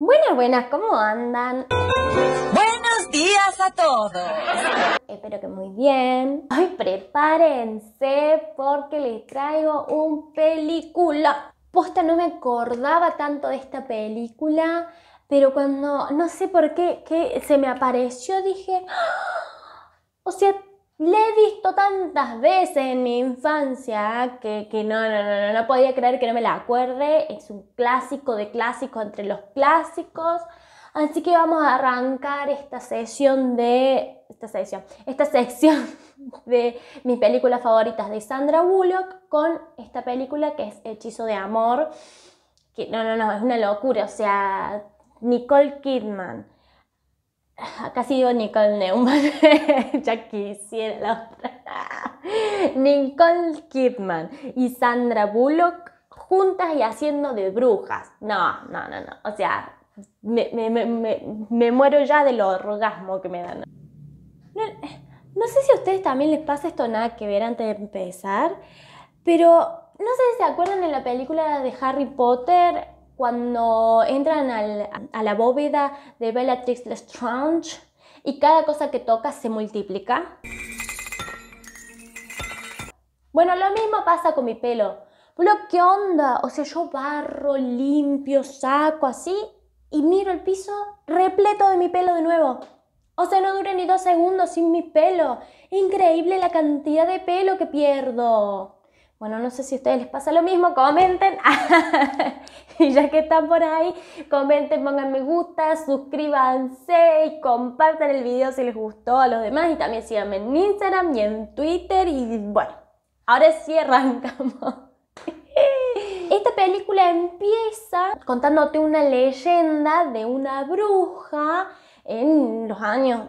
Buenas, buenas, ¿cómo andan? Buenos días a todos. Espero que muy bien. Hoy prepárense porque les traigo un película. Posta no me acordaba tanto de esta película, pero cuando no sé por qué que se me apareció dije, ¡Ah! o sea, le he visto tantas veces en mi infancia que, no, no, no, no, no podía creer que no me la acuerde. Es un clásico de clásicos entre los clásicos. Así que vamos a arrancar esta sesión de. Esta sesión. Esta sección de mis películas favoritas de Sandra Bullock con esta película que es Hechizo de Amor. Que no, no, no, es una locura. O sea, Nicole Kidman casi digo Nicole Neumann, ya quisiera la otra. Nicole Kidman y Sandra Bullock juntas y haciendo de brujas. No, no, no, no. O sea, me, muero ya del orgasmo que me dan. No, sé si a ustedes también les pasa esto nada que ver antes de empezar, pero no sé si se acuerdan en la película de Harry Potter, cuando entran al, a la bóveda de Bellatrix Lestrange y cada cosa que toca se multiplica. Bueno, lo mismo pasa con mi pelo. Pero ¿qué onda? O sea, yo barro, limpio, saco así y miro el piso repleto de mi pelo de nuevo. O sea, no dura ni dos segundos sin mi pelo. Increíble la cantidad de pelo que pierdo. Bueno, no sé si a ustedes les pasa lo mismo, comenten. y ya que están por ahí, comenten, pongan me gusta, suscríbanse y compartan el video si les gustó a los demás. Y también síganme en Instagram y en Twitter. Y bueno, ahora sí arrancamos. Esta película empieza contándote una leyenda de una bruja en los años,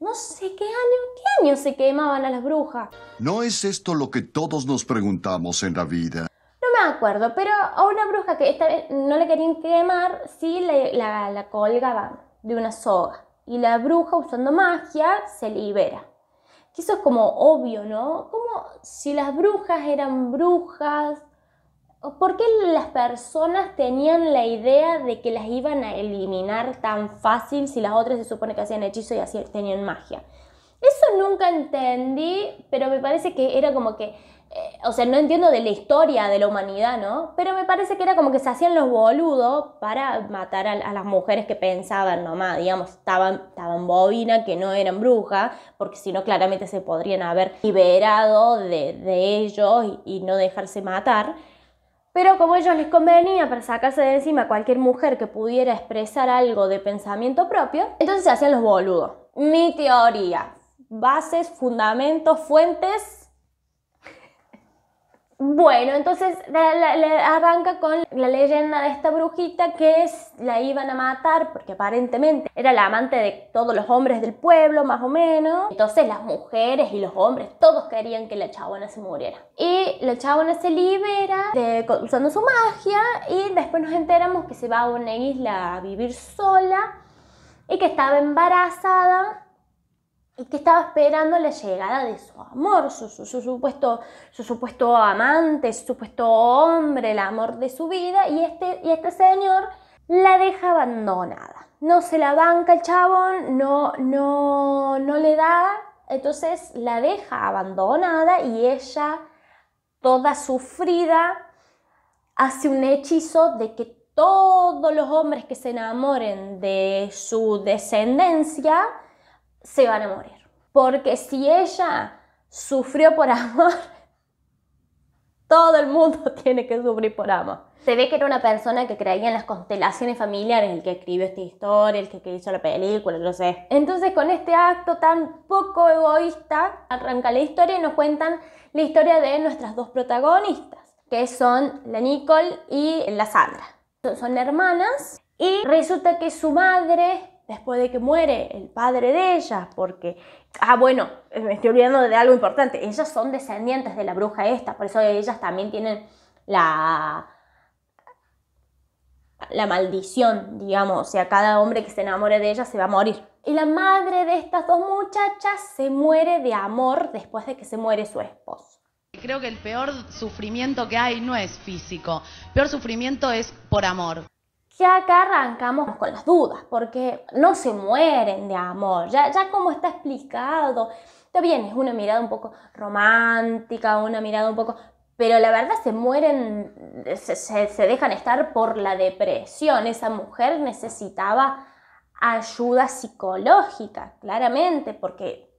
no sé qué año, qué año se quemaban a las brujas. ¿No es esto lo que todos nos preguntamos en la vida? No me acuerdo, pero a una bruja que esta vez no le querían quemar, sí la, la colgaban de una soga. Y la bruja, usando magia, se libera. eso es como obvio, ¿no? Como si las brujas eran brujas, ¿Por qué las personas tenían la idea de que las iban a eliminar tan fácil si las otras se supone que hacían hechizo y así tenían magia? Eso nunca entendí, pero me parece que era como que, eh, o sea, no entiendo de la historia de la humanidad, ¿no? Pero me parece que era como que se hacían los boludos para matar a, las mujeres que pensaban nomás, digamos, estaban, estaban bobina, que no eran brujas, porque si no claramente se podrían haber liberado de, ellos y, y no dejarse matar. Pero como ellos les convenía para sacarse de encima a cualquier mujer que pudiera expresar algo de pensamiento propio, entonces se hacían los boludos. Mi teoría, bases, fundamentos, fuentes, bueno, entonces arranca con la leyenda de esta brujita que es, la iban a matar porque aparentemente era la amante de todos los hombres del pueblo, más o menos. Entonces las mujeres y los hombres, todos querían que la chabona se muriera. Y la chabona se libera usando su magia y después nos enteramos que se va a una isla a vivir sola y que estaba embarazada que estaba esperando la llegada de su amor, su, supuesto, su supuesto amante, su supuesto hombre, el amor de su vida, y este, y este señor la deja abandonada. No se la banca el chabón, no, no, no le da, entonces la deja abandonada y ella, toda sufrida, hace un hechizo de que todos los hombres que se enamoren de su descendencia, se van a morir. Porque si ella sufrió por amor, todo el mundo tiene que sufrir por amor. Se ve que era una persona que creía en las constelaciones familiares, el que escribió esta historia, el que hizo la película, no sé. Entonces con este acto tan poco egoísta, arranca la historia y nos cuentan la historia de nuestras dos protagonistas, que son la Nicole y la Sandra. Son hermanas y resulta que su madre después de que muere el padre de ellas, porque, ah, bueno, me estoy olvidando de algo importante, ellas son descendientes de la bruja esta, por eso ellas también tienen la, la maldición, digamos, o sea, cada hombre que se enamore de ella se va a morir. Y la madre de estas dos muchachas se muere de amor después de que se muere su esposo. Creo que el peor sufrimiento que hay no es físico, peor sufrimiento es por amor ya acá arrancamos con las dudas, porque no se mueren de amor, ya, ya como está explicado, está bien, es una mirada un poco romántica, una mirada un poco... Pero la verdad se mueren, se dejan estar por la depresión. Esa mujer necesitaba ayuda psicológica, claramente, porque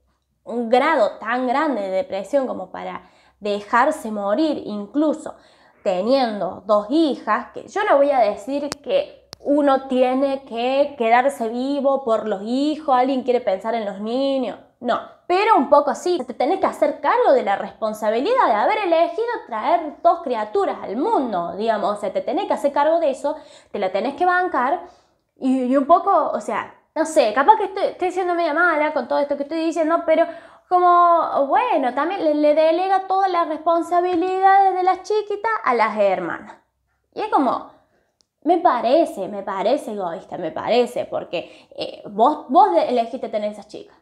un grado tan grande de depresión como para dejarse morir incluso teniendo dos hijas, que yo no voy a decir que uno tiene que quedarse vivo por los hijos, alguien quiere pensar en los niños, no, pero un poco así te tenés que hacer cargo de la responsabilidad de haber elegido traer dos criaturas al mundo, digamos, o sea, te tenés que hacer cargo de eso, te la tenés que bancar y, un poco, o sea, no sé, capaz que estoy siendo media mala con todo esto que estoy diciendo, pero como, bueno, también le, delega todas las responsabilidades de las chiquitas a las hermanas. Y es como, me parece, me parece egoísta, me parece, porque eh, vos, vos elegiste tener esas chicas,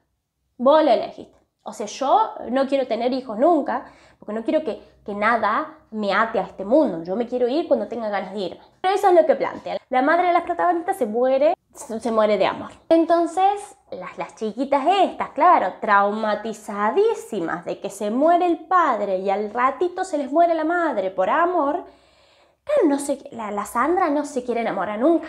vos lo elegiste. O sea, yo no quiero tener hijos nunca, porque no quiero que, que, nada me ate a este mundo. Yo me quiero ir cuando tenga ganas de ir Pero eso es lo que plantea. La madre de las protagonistas se muere se muere de amor. Entonces, las, chiquitas estas, claro, traumatizadísimas de que se muere el padre y al ratito se les muere la madre por amor, claro, no se, la, Sandra no se quiere enamorar nunca.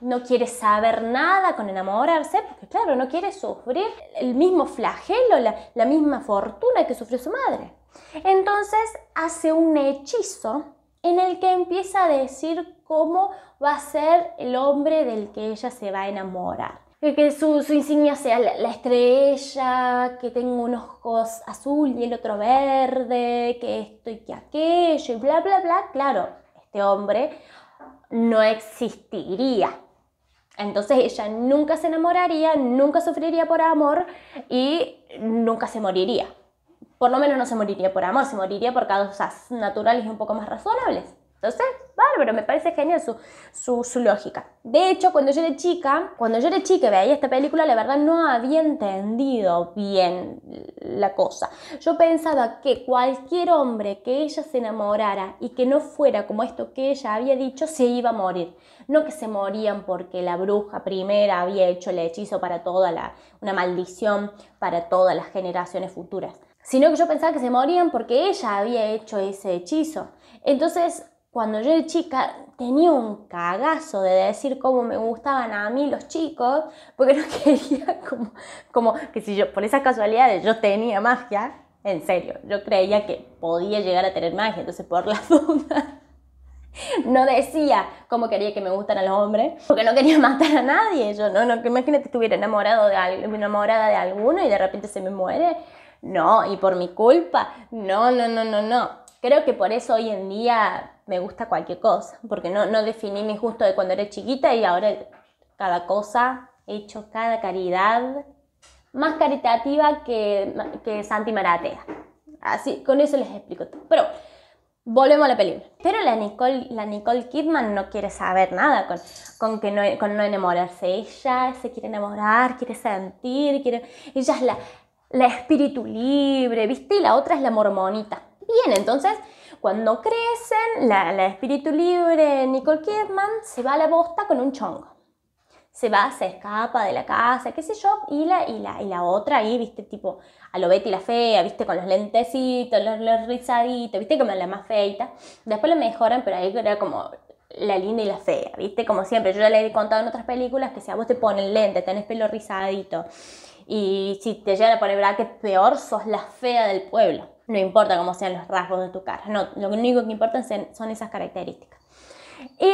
No quiere saber nada con enamorarse, porque claro, no quiere sufrir el mismo flagelo, la, la misma fortuna que sufrió su madre. Entonces hace un hechizo en el que empieza a decir cómo va a ser el hombre del que ella se va a enamorar. Que su, insignia sea la, estrella, que tenga unos ojos azul y el otro verde, que esto y que aquello y bla, bla, bla. Claro, este hombre no existiría. Entonces ella nunca se enamoraría, nunca sufriría por amor y nunca se moriría por lo menos no se moriría por amor, se moriría por causas naturales y un poco más razonables. Entonces, bárbaro, me parece genial su, su, lógica. De hecho, cuando yo era chica, cuando yo era chica y veía esta película, la verdad no había entendido bien la cosa. Yo pensaba que cualquier hombre que ella se enamorara y que no fuera como esto que ella había dicho, se iba a morir. No que se morían porque la bruja primera había hecho el hechizo para toda la, una maldición para todas las generaciones futuras sino que yo pensaba que se morían porque ella había hecho ese hechizo. Entonces, cuando yo era chica tenía un cagazo de decir cómo me gustaban a mí los chicos, porque no quería como, que si yo, por esas casualidades, yo tenía magia, en serio, yo creía que podía llegar a tener magia, entonces por la dudas no decía cómo quería que me gustaran los hombres, porque no quería matar a nadie, yo no, no, que imagínate estuviera enamorado de, enamorada de alguno y de repente se me muere, no, y por mi culpa, no, no, no, no, no, Creo que por eso hoy en día me gusta cualquier cosa, porque no, no definí mi gusto de cuando era chiquita y ahora cada cosa, he hecho cada caridad, más caritativa que, que Santi Maratea. Así, con eso les explico todo. Pero volvemos a la película. Pero la Nicole, la Nicole Kidman no quiere saber nada con, que no, enamorarse. Ella se quiere enamorar, quiere sentir, quiere... Ella es la, la espíritu libre, ¿viste? Y la otra es la mormonita bien. Entonces, cuando crecen, la, espíritu libre Nicole Kidman se va a la bosta con un chongo. Se va, se escapa de la casa, qué sé yo, y la, y y la otra ahí, viste, tipo, a lo Betty la fea, viste, con los lentecitos, los, rizaditos, viste, como la más feita. Después lo mejoran, pero ahí era como la linda y la fea, ¿viste? Como siempre, yo ya le he contado en otras películas que si a vos te ponen lente, tenés pelo rizadito y si te llegan a poner que peor, sos la fea del pueblo. No importa cómo sean los rasgos de tu cara, no, lo único que importa son esas características. Y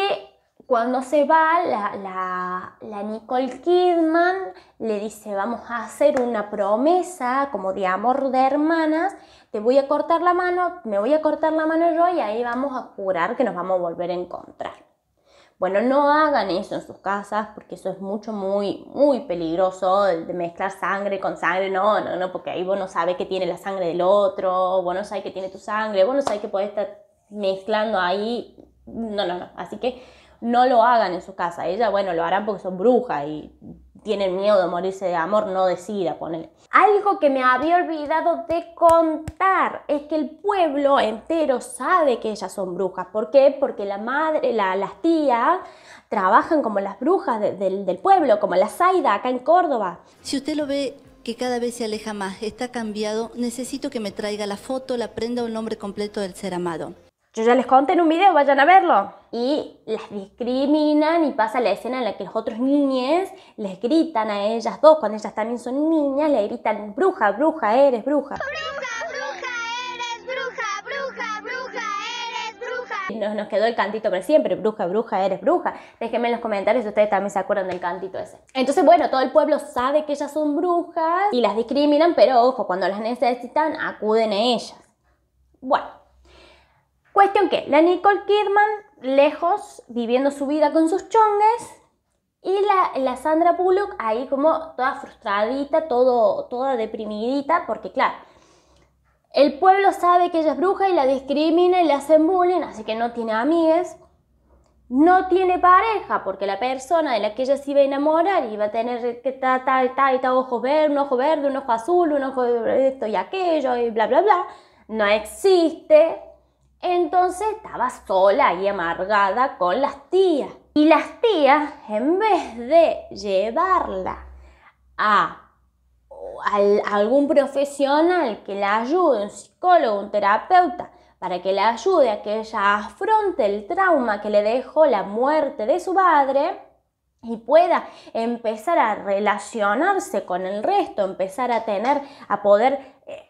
cuando se va, la, la, Nicole Kidman le dice, vamos a hacer una promesa como de amor de hermanas, te voy a cortar la mano, me voy a cortar la mano yo y ahí vamos a jurar que nos vamos a volver a encontrar. Bueno, no hagan eso en sus casas porque eso es mucho, muy, muy peligroso, de mezclar sangre con sangre, no, no, no, porque ahí vos no sabés que tiene la sangre del otro, vos no sabés que tiene tu sangre, vos no sabés que podés estar mezclando ahí, no, no, no, así que no lo hagan en su casa, ella, bueno, lo harán porque son brujas y tienen miedo de morirse de amor, no decida poner. Algo que me había olvidado de contar es que el pueblo entero sabe que ellas son brujas. ¿Por qué? Porque la madre, la, las tías trabajan como las brujas del pueblo, como la Zaida acá en Córdoba. Si usted lo ve que cada vez se aleja más, está cambiado, necesito que me traiga la foto, la prenda o el nombre completo del ser amado. Yo ya les conté en un video, vayan a verlo. Y las discriminan y pasa la escena en la que los otros niñes les gritan a ellas dos, cuando ellas también son niñas, le gritan, bruja, bruja, eres bruja. Bruja, bruja, eres bruja, bruja, bruja, eres bruja. Y nos, nos quedó el cantito para siempre, bruja, bruja, eres bruja. Déjenme en los comentarios si ustedes también se acuerdan del cantito ese. Entonces, bueno, todo el pueblo sabe que ellas son brujas y las discriminan, pero ojo, cuando las necesitan, acuden a ellas. Bueno. Cuestión que la Nicole Kidman, lejos, viviendo su vida con sus chongues, y la, la Sandra Bullock ahí como toda frustradita, todo, toda deprimidita, porque claro, el pueblo sabe que ella es bruja y la discrimina y la hacen bullying, así que no tiene amigas No tiene pareja, porque la persona de la que ella se iba a enamorar iba a tener que tal, tal, tal ojos verdes, un ojo verde, un ojo azul, un ojo esto y aquello, y bla, bla, bla. No existe. Entonces estaba sola y amargada con las tías. Y las tías, en vez de llevarla a, algún profesional que la ayude, un psicólogo, un terapeuta, para que la ayude a que ella afronte el trauma que le dejó la muerte de su padre, y pueda empezar a relacionarse con el resto, empezar a tener, a poder eh,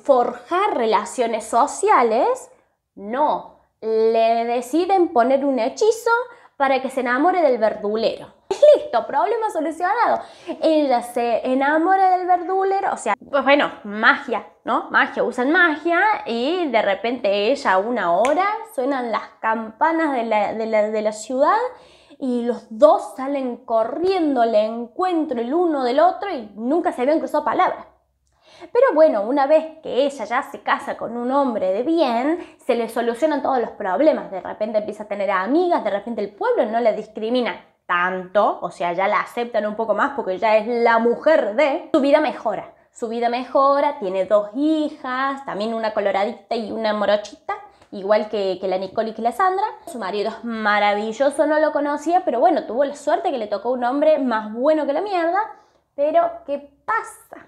forjar relaciones sociales, no, le deciden poner un hechizo para que se enamore del verdulero. Listo, problema solucionado. Ella se enamora del verdulero, o sea, pues bueno, magia, ¿no? Magia, usan magia y de repente ella a una hora suenan las campanas de la, ciudad y los dos salen corriendo le encuentro el uno del otro y nunca se habían cruzado palabras. Pero bueno, una vez que ella ya se casa con un hombre de bien, se le solucionan todos los problemas. De repente empieza a tener amigas, de repente el pueblo no la discrimina tanto, o sea, ya la aceptan un poco más porque ya es la mujer de, su vida mejora. Su vida mejora, tiene dos hijas, también una coloradita y una morochita, igual que, la Nicole y que la Sandra. Su marido es maravilloso, no lo conocía, pero bueno, tuvo la suerte que le tocó un hombre más bueno que la mierda. Pero, ¿qué pasa?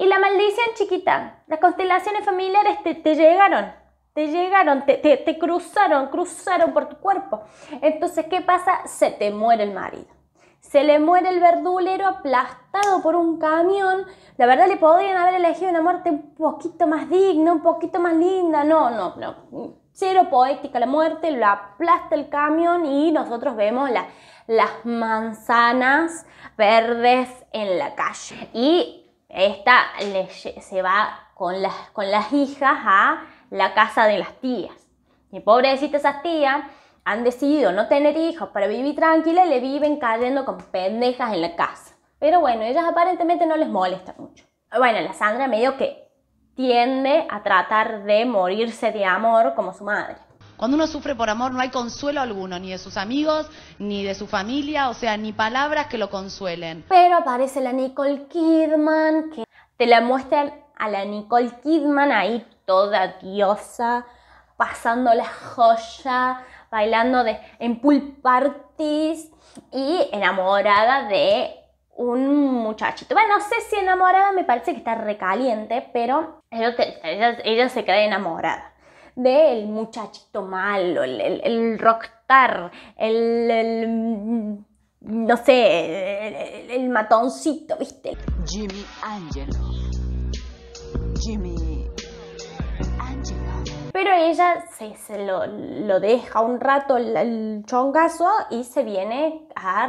Y la maldición chiquita, las constelaciones familiares te, llegaron, te llegaron, te, cruzaron, cruzaron por tu cuerpo. Entonces, ¿qué pasa? Se te muere el marido. Se le muere el verdulero aplastado por un camión. La verdad le podrían haber elegido una muerte un poquito más digna, un poquito más linda. No, no, no. Cero poética la muerte, lo aplasta el camión y nosotros vemos las manzanas verdes en la calle. Y esta se va con las, con las hijas a la casa de las tías. Y pobrecita esas tías han decidido no tener hijos para vivir tranquila y le viven cayendo con pendejas en la casa. Pero bueno, ellas aparentemente no les molesta mucho. Bueno, la Sandra medio que tiende a tratar de morirse de amor como su madre. Cuando uno sufre por amor no hay consuelo alguno, ni de sus amigos, ni de su familia, o sea, ni palabras que lo consuelen. Pero aparece la Nicole Kidman, que te la muestran a la Nicole Kidman ahí toda diosa, pasando la joya, bailando de, en pool parties y enamorada de un muchachito. Bueno, no sé si enamorada, me parece que está recaliente, pero ella, se queda enamorada del muchachito malo, el, rockstar, el, mm, no sé, el, matoncito, ¿viste? Jimmy Angelo. Jimmy pero ella se, se lo, lo, deja un rato el, el, chongazo y se viene a,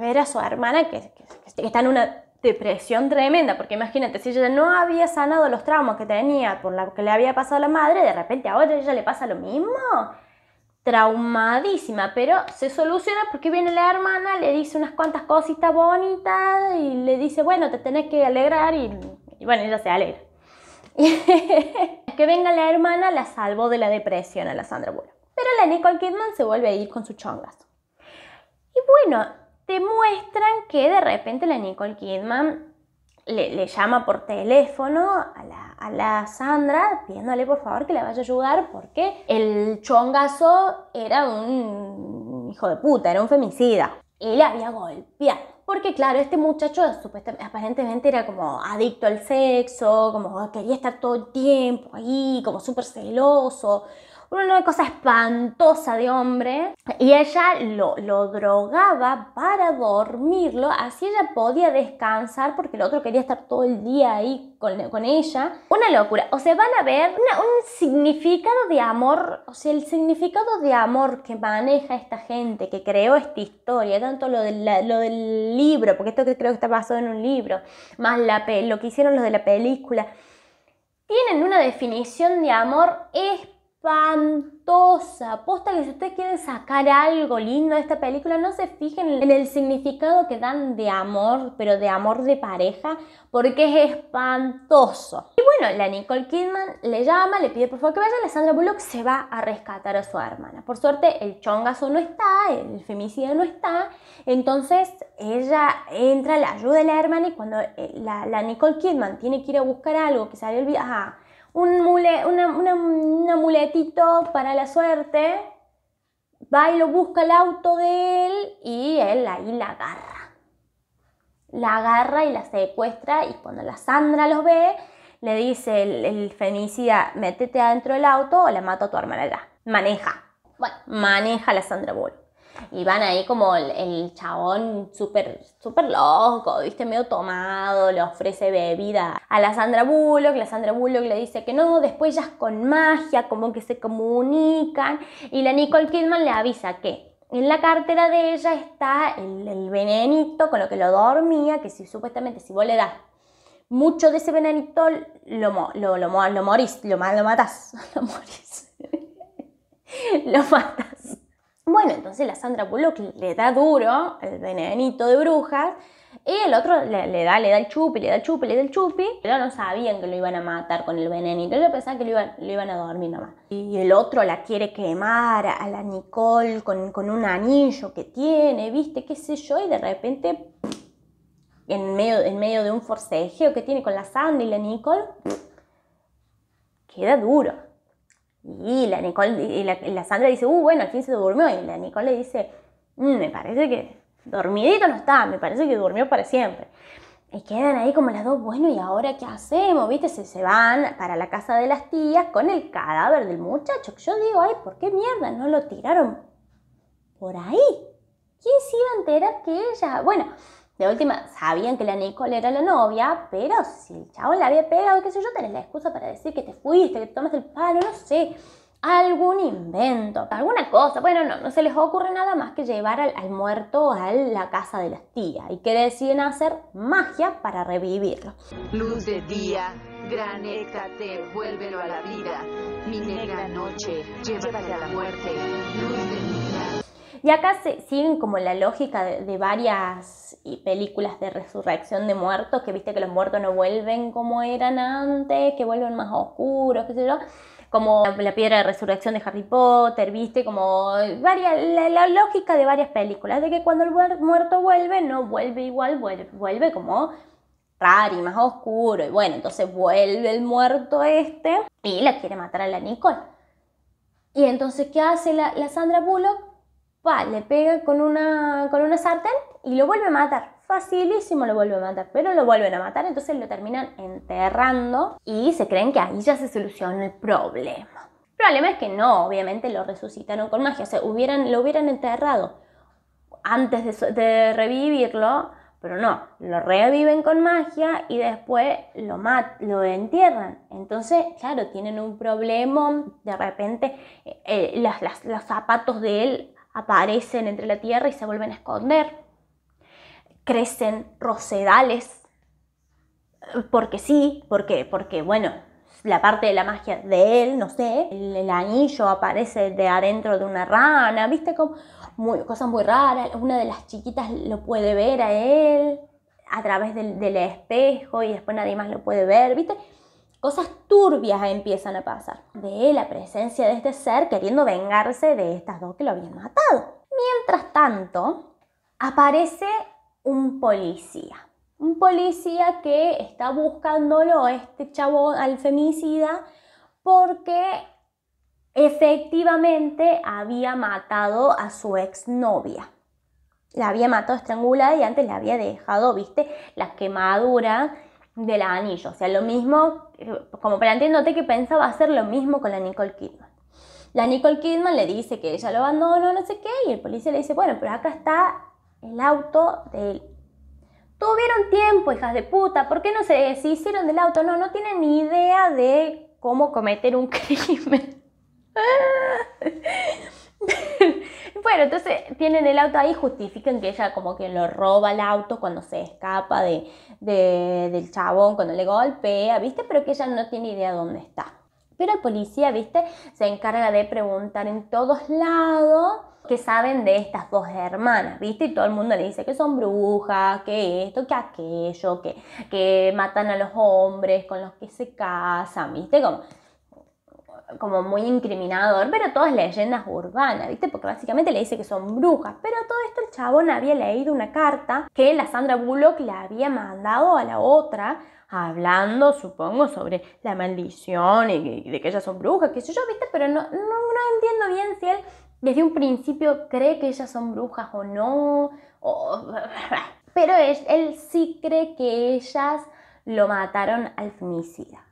ver a su hermana que está en una depresión tremenda, porque imagínate, si ella no había sanado los traumas que tenía por lo que le había pasado a la madre, de repente ahora ella le pasa lo mismo. Traumadísima, pero se soluciona porque viene la hermana, le dice unas cuantas cositas bonitas y le dice, bueno, te tenés que alegrar y, bueno, ella se alegra. que venga la hermana la salvó de la depresión a la Sandra Bullock. Pero la Nicole Kidman se vuelve a ir con su chongas. Y bueno, te muestran que de repente la Nicole Kidman le, llama por teléfono a la, a la, Sandra pidiéndole por favor que la vaya a ayudar porque el chongazo era un hijo de puta, era un femicida. Y la había golpeado. Porque claro, este muchacho aparentemente era como adicto al sexo, como oh, quería estar todo el tiempo ahí, como súper celoso una cosa espantosa de hombre, y ella lo, drogaba para dormirlo, así ella podía descansar porque el otro quería estar todo el día ahí con, con ella. Una locura, o sea, van a ver un significado de amor, o sea, el significado de amor que maneja esta gente, que creó esta historia, tanto lo, de lo del libro, porque esto creo que está basado en un libro, más la, lo que hicieron los de la película tienen una definición de amor espantosa. aposta que si ustedes quieren sacar algo lindo de esta película, no se fijen en el significado que dan de amor, pero de amor de pareja, porque es espantoso. Y bueno, la Nicole Kidman le llama, le pide por favor que vaya, la Sandra Bullock se va a rescatar a su hermana. Por suerte, el chongazo no está, el femicida no está, entonces ella entra, la ayuda a la hermana y cuando eh, la, Nicole Kidman tiene que ir a buscar algo que sale olvidado, ah, un, mule, muletito para la suerte, va y lo busca el auto de él y él ahí la agarra. La agarra y la secuestra y cuando la Sandra los ve, le dice el, el métete adentro del auto o la mato a tu hermana Maneja. Bueno, maneja la Sandra Bull y van ahí como el, chabón súper, súper loco, viste, medio tomado, le ofrece bebida a la Sandra Bullock, la Sandra Bullock le dice que no, después ya con magia, como que se comunican, y la Nicole Kidman le avisa que en la cartera de ella está el, venenito con lo que lo dormía, que si supuestamente si vos le das mucho de ese venenito, lo, lo, morís, lo, matás, lo morís, lo matas. Bueno, entonces la Sandra Bullock le da duro el venenito de brujas y el otro le, da, le da el chupi, le da el chupi, le da el chupi. Pero no sabían que lo iban a matar con el venenito. Yo pensaba que lo iban, a dormir nomás. Y el otro la quiere quemar a la Nicole con, un anillo que tiene, viste, qué sé yo. Y de repente, medio, en medio de un forcejeo que tiene con la Sandra y la Nicole, queda duro. Y la Nicole y la, Sandra dice, uh, bueno, al fin se durmió. Y la Nicole le dice, mm, me parece que dormidito no está, me parece que durmió para siempre. Y quedan ahí como las dos, bueno, ¿y ahora qué hacemos? ¿Viste? Se, se van para la casa de las tías con el cadáver del muchacho. Yo digo, ay, ¿por qué mierda no lo tiraron por ahí? ¿Quién se iba a enterar que ella? Bueno, de última, sabían que la Nicole era la novia, pero si el chavo la había pegado, qué sé yo, tenés la excusa para decir que te fuiste, que te tomaste el palo, no sé. Algún invento, alguna cosa. Bueno, no, no se les ocurre nada más que llevar al, muerto a la casa de las tías y que deciden hacer magia para revivirlo. Luz de día, gran te vuélvelo a la vida. Mi negra noche, llévate a la muerte. Luz de día. Y acá se siguen como la lógica de, varias películas de resurrección de muertos, que viste que los muertos no vuelven como eran antes, que vuelven más oscuros, qué como la, piedra de resurrección de Harry Potter, viste, como varias, la, lógica de varias películas, de que cuando el muerto vuelve, no vuelve igual, vuelve, como raro y más oscuro, y bueno, entonces vuelve el muerto este y la quiere matar a la Nicole. Y entonces, ¿qué hace la Sandra Bullock? le pega con una, con una sartén y lo vuelve a matar. Facilísimo lo vuelve a matar, pero lo vuelven a matar, entonces lo terminan enterrando y se creen que ahí ya se soluciona el problema. El problema es que no, obviamente lo resucitaron con magia, o sea, hubieran, lo hubieran enterrado antes de, revivirlo, pero no, lo reviven con magia y después lo, lo entierran. Entonces, claro, tienen un problema, de repente eh, eh, los zapatos de él aparecen entre la tierra y se vuelven a esconder. Crecen rosedales, porque sí, porque, porque bueno, la parte de la magia de él, no sé, el, anillo aparece de adentro de una rana, viste como cosas muy raras, una de las chiquitas lo puede ver a él a través del, del espejo y después nadie más lo puede ver, viste Cosas turbias empiezan a pasar. Ve la presencia de este ser queriendo vengarse de estas dos que lo habían matado. Mientras tanto, aparece un policía. Un policía que está buscándolo este chabón al femicida, porque efectivamente había matado a su exnovia. La había matado estrangulada y antes le había dejado, viste, la quemadura del anillo. O sea, lo mismo como planteándote que pensaba hacer lo mismo con la Nicole Kidman. La Nicole Kidman le dice que ella lo abandonó, no sé qué, y el policía le dice, bueno, pero acá está el auto de él. Tuvieron tiempo, hijas de puta, ¿por qué no se deshicieron del auto? No, no tienen ni idea de cómo cometer un crimen. Bueno, entonces tienen el auto ahí, justifican que ella como que lo roba el auto cuando se escapa de, del chabón, cuando le golpea, ¿viste? Pero que ella no tiene idea dónde está. Pero el policía, ¿viste? Se encarga de preguntar en todos lados qué saben de estas dos hermanas, ¿viste? Y todo el mundo le dice que son brujas, que esto, que aquello, que, que matan a los hombres con los que se casan, ¿viste? Como como muy incriminador, pero todas leyendas urbanas, ¿viste? Porque básicamente le dice que son brujas. Pero todo esto el chabón había leído una carta que la Sandra Bullock le había mandado a la otra, hablando, supongo, sobre la maldición y de que ellas son brujas, qué sé yo, ¿viste? Pero no, no, entiendo bien si él desde un principio cree que ellas son brujas o no. Pero él, él sí cree que ellas lo mataron al femicida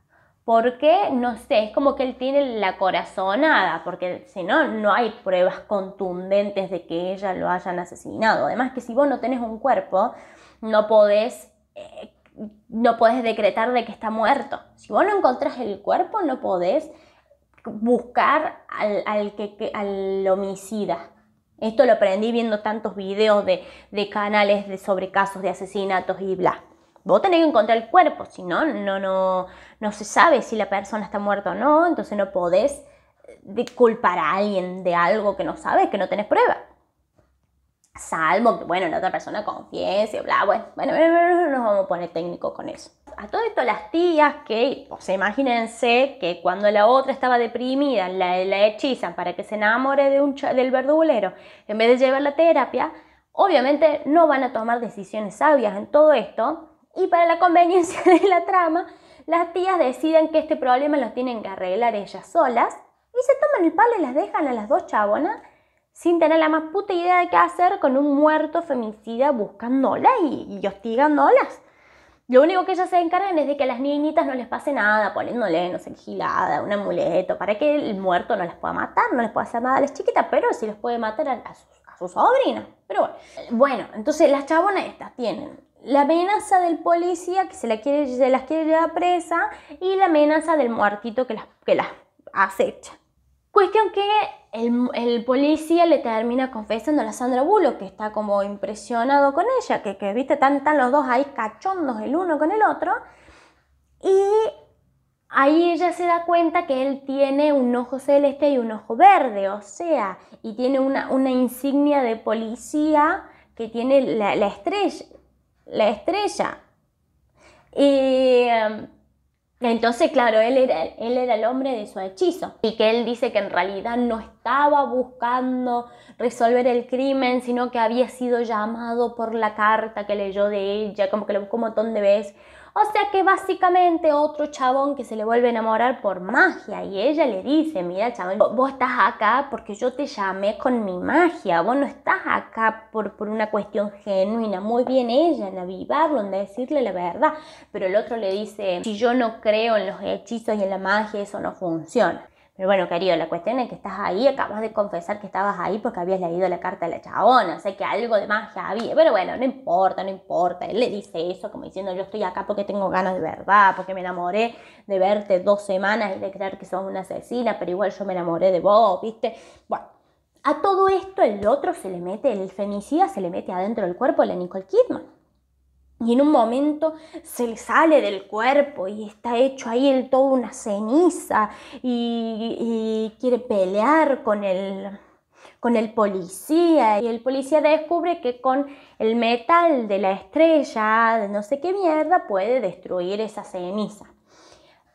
porque, no sé, es como que él tiene la corazonada, porque si no, no hay pruebas contundentes de que ella lo hayan asesinado. Además que si vos no tenés un cuerpo, no podés, eh, no decretar de que está muerto. Si vos no encontrás el cuerpo, no podés buscar al, al homicida. Esto lo aprendí viendo tantos videos de, canales de, sobre casos de asesinatos y bla. Vos tenés que encontrar el cuerpo, si no, no, no, no se sabe si la persona está muerta o no, entonces no podés eh, culpar a alguien de algo que no sabes, que no tenés prueba. Salvo que, bueno, la otra persona confiese, bla, bueno, bueno, nos vamos a poner técnicos con eso. A todo esto, las tías que, o sea, imagínense que cuando la otra estaba deprimida, la, hechizan para que se enamore de un del verdulero, en vez de llevar la terapia, obviamente no van a tomar decisiones sabias en todo esto, y para la conveniencia de la trama, las tías deciden que este problema los tienen que arreglar ellas solas y se toman el palo y las dejan a las dos chabonas sin tener la más puta idea de qué hacer con un muerto femicida buscándolas y, hostigándolas. Lo único que ellas se encargan es de que a las niñitas no les pase nada, poniéndole, no sé, gilada, un amuleto, para que el muerto no las pueda matar, no les pueda hacer nada a las chiquitas, pero sí les puede matar a, a, sus, a sobrinas. Pero bueno, bueno, entonces las chabonas estas tienen la amenaza del policía que se, la quiere, se las quiere llevar presa y la amenaza del muertito que las, que acecha. Cuestión que el, policía le termina confesando a la Sandra Bulo, que está como impresionado con ella, que, viste, están, los dos ahí cachondos el uno con el otro. Y ahí ella se da cuenta que él tiene un ojo celeste y un ojo verde, o sea, y tiene una, una insignia de policía que tiene la, la estrella, la estrella. Y em, entonces, claro, él era, él era el hombre de su hechizo y que él dice que en realidad no estaba buscando resolver el crimen, sino que había sido llamado por la carta que leyó de ella, como que lo buscó un montón de veces o sea que básicamente otro chabón que se le vuelve a enamorar por magia y ella le dice, mira chabón, vos estás acá porque yo te llamé con mi magia, vos no estás acá por, por una cuestión genuina, muy bien ella en avivarlo, en decirle la verdad, pero el otro le dice, si yo no creo en los hechizos y en la magia, eso no funciona. Pero bueno, querido, la cuestión es que estás ahí, acabas de confesar que estabas ahí porque habías leído la carta de la chabona, sé que algo de magia había, pero bueno, no importa, no importa. Él le dice eso como diciendo, yo estoy acá porque tengo ganas de verdad, porque me enamoré de verte dos semanas y de creer que sos una asesina, pero igual yo me enamoré de vos, ¿viste? Bueno, a todo esto el otro se le mete, el femicida se le mete adentro del cuerpo de la Nicole Kidman y en un momento se le sale del cuerpo y está hecho ahí en todo una ceniza y, quiere pelear con el, con el policía y el policía descubre que con el metal de la estrella, de no sé qué mierda, puede destruir esa ceniza.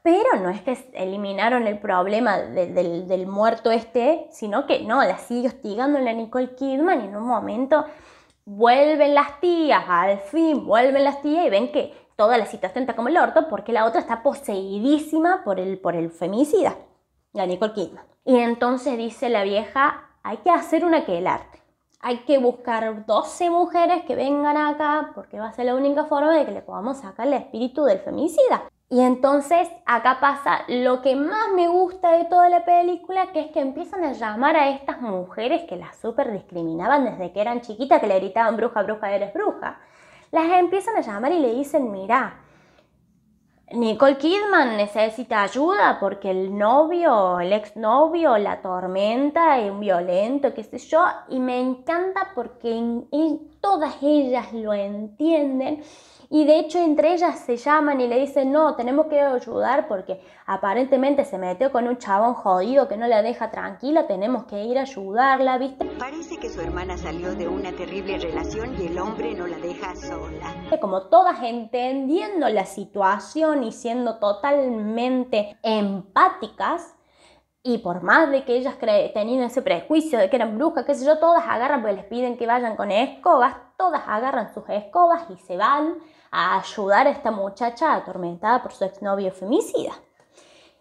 Pero no es que eliminaron el problema del, muerto este, sino que no, la sigue hostigando la Nicole Kidman y en un momento Vuelven las tías, ah, al fin, vuelven las tías y ven que toda la cita está como el orto porque la otra está poseidísima por el, por el femicida, la Nicole Kidman. Y entonces dice la vieja, hay que hacer una que el arte. Hay que buscar 12 mujeres que vengan acá porque va a ser la única forma de que le podamos sacar el espíritu del femicida. Y entonces acá pasa lo que más me gusta de toda la película, que es que empiezan a llamar a estas mujeres que las super discriminaban desde que eran chiquitas, que le gritaban bruja, bruja, eres bruja. Las empiezan a llamar y le dicen, mira, Nicole Kidman necesita ayuda porque el novio, el exnovio la tormenta, es un violento, qué sé yo, y me encanta porque todas ellas lo entienden y de hecho entre ellas se llaman y le dicen, no, tenemos que ayudar porque aparentemente se metió con un chabón jodido que no la deja tranquila, tenemos que ir a ayudarla, ¿viste? Parece que su hermana salió de una terrible relación y el hombre no la deja sola. Como todas entendiendo la situación y siendo totalmente empáticas, y por más de que ellas tenían ese prejuicio de que eran brujas, qué sé yo, todas agarran, pues les piden que vayan con escobas, todas agarran sus escobas y se van a ayudar a esta muchacha atormentada por su exnovio femicida.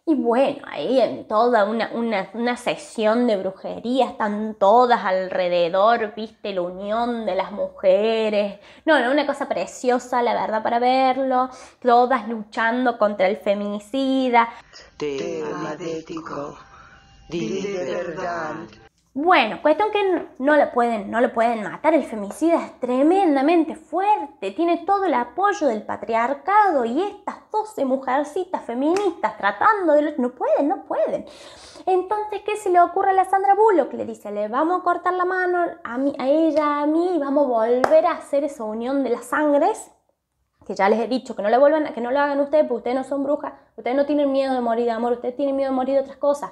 Y bueno, ahí en toda una, una, sesión de brujería están todas alrededor, viste, la unión de las mujeres. No, no, una cosa preciosa, la verdad, para verlo. Todas luchando contra el feminicida. verdad. Bueno, cuestión que no pueden, no lo pueden matar, el femicida es tremendamente fuerte, tiene todo el apoyo del patriarcado y estas 12 mujercitas feministas tratando de... Los... No pueden, no pueden. Entonces, ¿qué se le ocurre a la Sandra Bullock? Le dice, le vamos a cortar la mano a, mí, a ella, a mí, y vamos a volver a hacer esa unión de las sangres, que ya les he dicho, que no, le vuelvan, que no lo hagan ustedes, porque ustedes no son brujas, ustedes no tienen miedo de morir de amor, ustedes tienen miedo de morir de otras cosas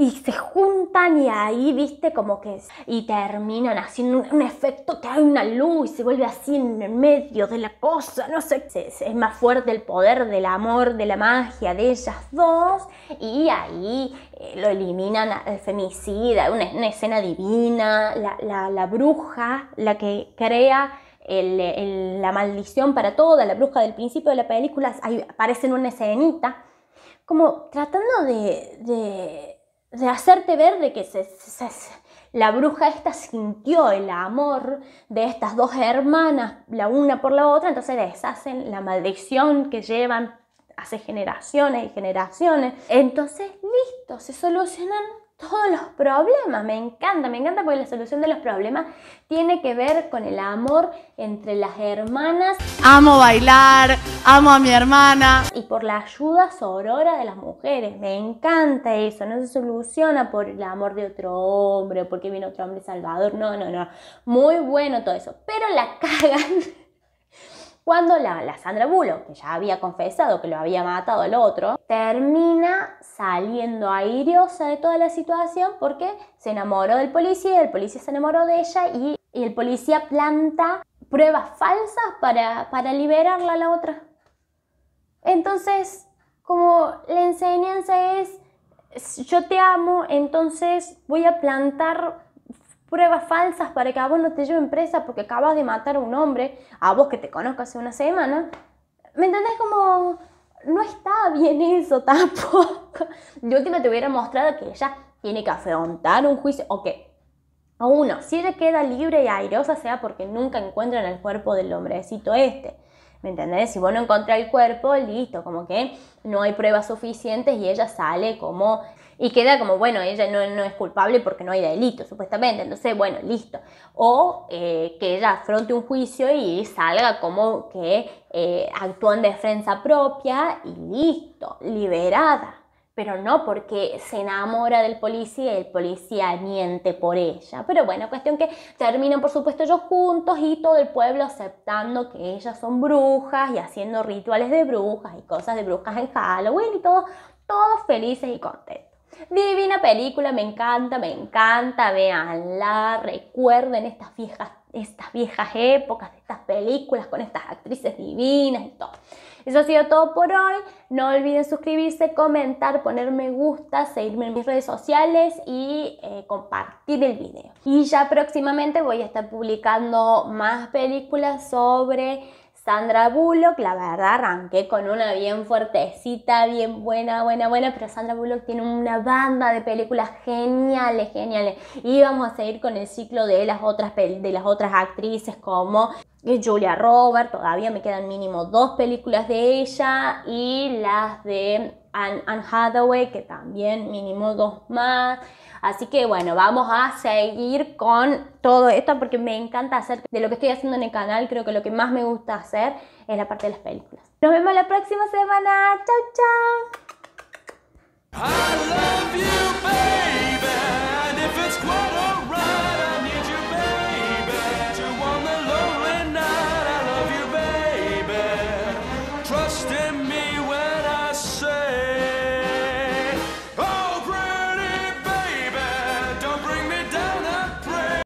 y se juntan y ahí, viste, como que y terminan haciendo un, efecto, que hay una luz y se vuelve así en medio de la cosa, no sé, es, más fuerte el poder del amor, de la magia de ellas dos y ahí eh, lo eliminan al femicida, una, escena divina, la, bruja, la que crea... la maldición para toda, la bruja del principio de la película, ahí aparece en una escenita, como tratando de de hacerte ver de que se, la bruja esta sintió el amor de estas dos hermanas, la una por la otra, entonces deshacen la maldición que llevan hace generaciones y generaciones. Entonces, listo, se solucionan todos los problemas. Me encanta, me encanta porque la solución de los problemas tiene que ver con el amor entre las hermanas. Amo bailar, amo a mi hermana. Y por la ayuda sorora de las mujeres. Me encanta eso. No se soluciona por el amor de otro hombre o porque viene otro hombre salvador. No, no, no. Muy bueno todo eso. Pero la cagan cuando la, Sandra Bullock, que ya había confesado que lo había matado al otro, termina saliendo airiosa de toda la situación porque se enamoró del policía, y el policía se enamoró de ella y, el policía planta pruebas falsas para, para liberarla a la otra. Entonces, como la enseñanza es, yo te amo, entonces voy a plantar pruebas falsas para que a vos no te lleven presa porque acabas de matar a un hombre, a vos que te conozco hace una semana. ¿Me entendés? Como no está bien eso tampoco. Yo que me te hubiera mostrado que ella tiene que afrontar un juicio o que, uno, si ella queda libre y airosa sea porque nunca encuentran el cuerpo del hombrecito este. ¿Me entendés? Si vos no encontrás el cuerpo, listo, como que no hay pruebas suficientes y ella sale como y queda como, bueno, ella no, es culpable porque no hay delito, supuestamente. Entonces, bueno, listo. O eh, que ella afronte un juicio y salga como que eh, actuó en defensa propia y listo, liberada pero no porque se enamora del policía y el policía miente por ella. Pero bueno, cuestión que terminan por supuesto ellos juntos y todo el pueblo aceptando que ellas son brujas y haciendo rituales de brujas y cosas de brujas en Halloween y todos, todos felices y contentos. Divina película, me encanta, me encanta, veanla, recuerden estas viejas, estas viejas épocas estas películas con estas actrices divinas y todo. Eso ha sido todo por hoy. No olviden suscribirse, comentar, poner me gusta, seguirme en mis redes sociales y eh, compartir el video. Y ya próximamente voy a estar publicando más películas sobre Sandra Bullock, la verdad arranqué con una bien fuertecita, bien buena, buena, buena, pero Sandra Bullock tiene una banda de películas geniales, geniales. Y vamos a seguir con el ciclo de las otras, de las otras actrices como Julia Robert, todavía me quedan mínimo dos películas de ella y las de Anne, Anne Hathaway, que también mínimo dos más. Así que bueno, vamos a seguir con todo esto porque me encanta hacer de lo que estoy haciendo en el canal, creo que lo que más me gusta hacer es la parte de las películas. Nos vemos la próxima semana. Chao, chao.